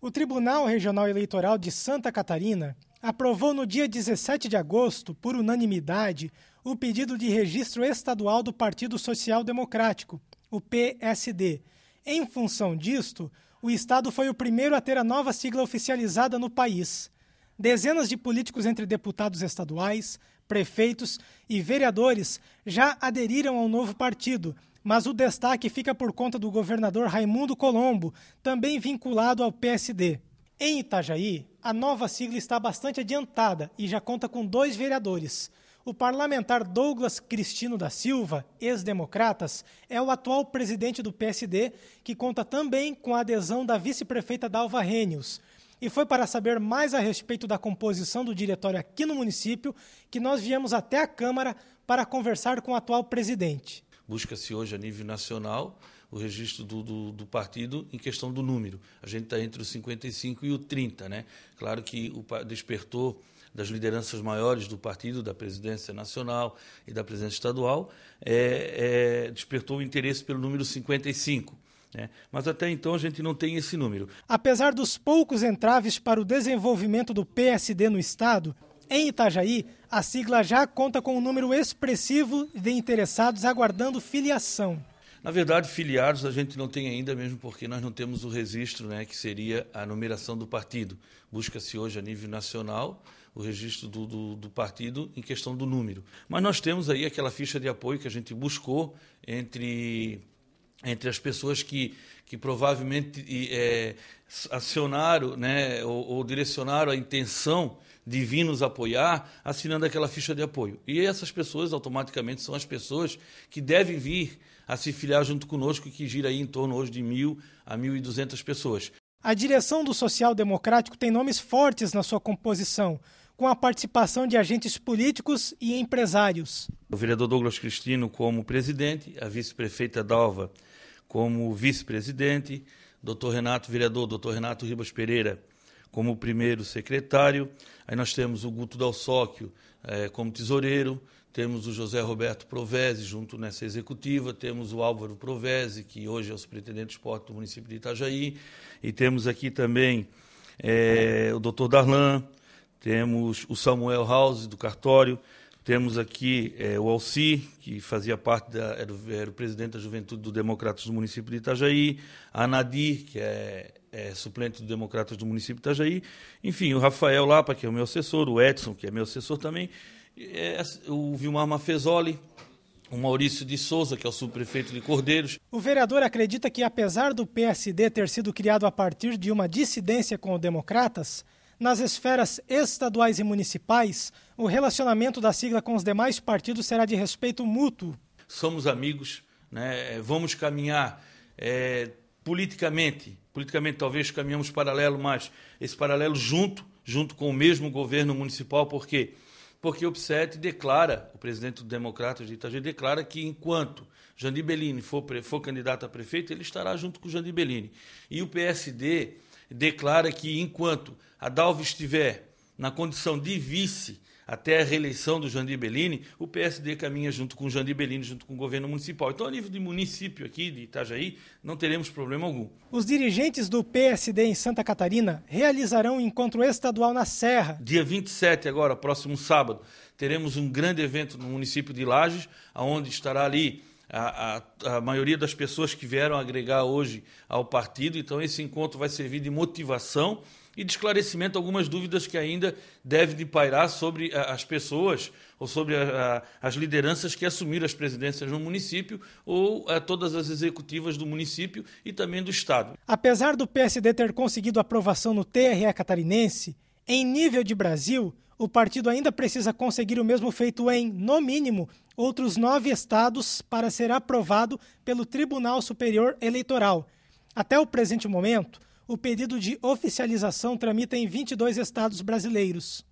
O Tribunal Regional Eleitoral de Santa Catarina aprovou no dia 17 de agosto, por unanimidade, o pedido de registro estadual do Partido Social Democrático, o PSD. Em função disto, o Estado foi o primeiro a ter a nova sigla oficializada no país. Dezenas de políticos, entre deputados estaduais, prefeitos e vereadores, já aderiram ao novo partido, mas o destaque fica por conta do governador Raimundo Colombo, também vinculado ao PSD. Em Itajaí, a nova sigla está bastante adiantada e já conta com dois vereadores. O parlamentar Douglas Cristino da Silva, ex-democratas, é o atual presidente do PSD, que conta também com a adesão da vice-prefeita Dalva Rênios. E foi para saber mais a respeito da composição do diretório aqui no município que nós viemos até a Câmara para conversar com o atual presidente. Busca-se hoje, a nível nacional, o registro do, do, do, partido em questão do número. A gente está entre o 55 e o 30. Né? Claro que o despertou das lideranças maiores do partido, da presidência nacional e da presidência estadual, é, é, despertou o interesse pelo número 55. Né? Mas até então a gente não tem esse número. Apesar dos poucos entraves para o desenvolvimento do PSD no Estado, em Itajaí, a sigla já conta com um número expressivo de interessados aguardando filiação. Na verdade, filiados a gente não tem ainda, mesmo porque nós não temos o registro, né, que seria a numeração do partido. Busca-se hoje a nível nacional o registro do, do, do, partido em questão do número. Mas nós temos aí aquela ficha de apoio que a gente buscou entre entre as pessoas que, que provavelmente é, acionaram né, ou, ou, direcionaram a intenção de vir nos apoiar, assinando aquela ficha de apoio. E essas pessoas, automaticamente, são as pessoas que devem vir a se filiar junto conosco, que gira aí em torno hoje de mil a mil e duzentas pessoas. A direção do Social Democrático tem nomes fortes na sua composição, com a participação de agentes políticos e empresários. O vereador Douglas Cristino como presidente, a vice-prefeita Dalva como vice-presidente, doutor Renato, vereador doutor Renato Ribas Pereira como primeiro secretário, aí nós temos o Guto Dalsóquio eh, como tesoureiro, temos o José Roberto Provese junto nessa executiva, temos o Álvaro Provese, que hoje é o superintendente de esporte do município de Itajaí, e temos aqui também eh, o doutor Darlan, temos o Samuel House, do cartório, temos aqui é, o Alci, que fazia parte da, era, era o presidente da Juventude do Democratas do município de Itajaí, a Nadir, que é, é, suplente do Democratas do município de Itajaí, enfim, o Rafael Lapa, que é o meu assessor, o Edson, que é meu assessor também, é, o Vilmar Mafezoli, o Maurício de Souza, que é o subprefeito de Cordeiros. O vereador acredita que, apesar do PSD ter sido criado a partir de uma dissidência com o Democratas, nas esferas estaduais e municipais, o relacionamento da sigla com os demais partidos será de respeito mútuo. Somos amigos, né? É, vamos caminhar é, politicamente. Politicamente, talvez caminhamos paralelo, mas esse paralelo junto, junto com o mesmo governo municipal, porque porque o PSET declara, o presidente do democrata de Itajaí declara que enquanto jandi Bellini for, for candidato a prefeito, ele estará junto com o Jandir Bellini. E o PSD declara que enquanto Adalvo estiver na condição de vice até a reeleição do Jandir Bellini, o PSD caminha junto com o Jandir Bellini, junto com o governo municipal. Então, a nível de município aqui, de Itajaí, não teremos problema algum. Os dirigentes do PSD em Santa Catarina realizarão um encontro estadual na Serra. Dia 27 agora, próximo sábado, teremos um grande evento no município de Lages, onde estará ali a, a, a maioria das pessoas que vieram agregar hoje ao partido. Então, esse encontro vai servir de motivação e de esclarecimento algumas dúvidas que ainda deve de pairar sobre as pessoas ou sobre a, a, as lideranças que assumiram as presidências no município ou todas as executivas do município e também do Estado. Apesar do PSD ter conseguido aprovação no TRE catarinense, em nível de Brasil, o partido ainda precisa conseguir o mesmo feito em, no mínimo, outros nove estados para ser aprovado pelo Tribunal Superior Eleitoral. Até o presente momento, o pedido de oficialização tramita em 22 estados brasileiros.